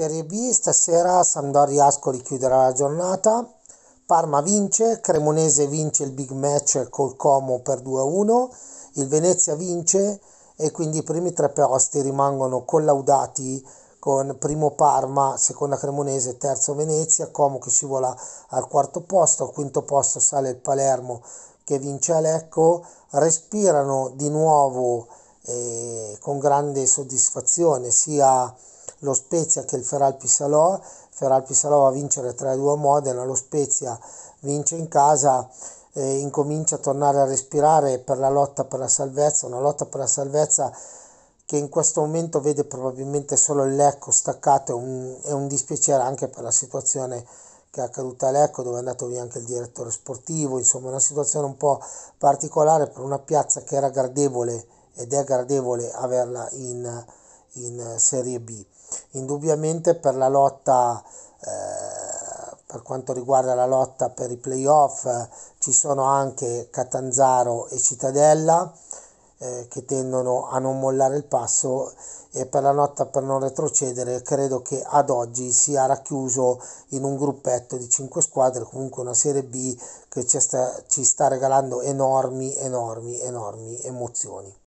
Serie B stasera Sampdoria Ascoli chiuderà la giornata. Parma vince, Cremonese vince il big match col Como per 2-1, il Venezia vince e quindi i primi tre posti rimangono collaudati con primo Parma, seconda Cremonese, terzo Venezia, Como che scivola al quarto posto, al quinto posto sale il Palermo che vince a Lecco, respirano di nuovo eh, con grande soddisfazione sia lo Spezia che il Feral Pisalò, Feral Pisalò va a vincere 3-2 a Modena, lo Spezia vince in casa e incomincia a tornare a respirare per la lotta per la salvezza, una lotta per la salvezza che in questo momento vede probabilmente solo il Lecco staccato è un, e un dispiacere anche per la situazione che è accaduta a Lecco dove è andato via anche il direttore sportivo, insomma una situazione un po' particolare per una piazza che era gradevole ed è gradevole averla in in Serie B. Indubbiamente per la lotta eh, per quanto riguarda la lotta per i playoff ci sono anche Catanzaro e Cittadella eh, che tendono a non mollare il passo e per la lotta per non retrocedere credo che ad oggi sia racchiuso in un gruppetto di 5 squadre comunque una serie B che ci sta, ci sta regalando enormi enormi enormi emozioni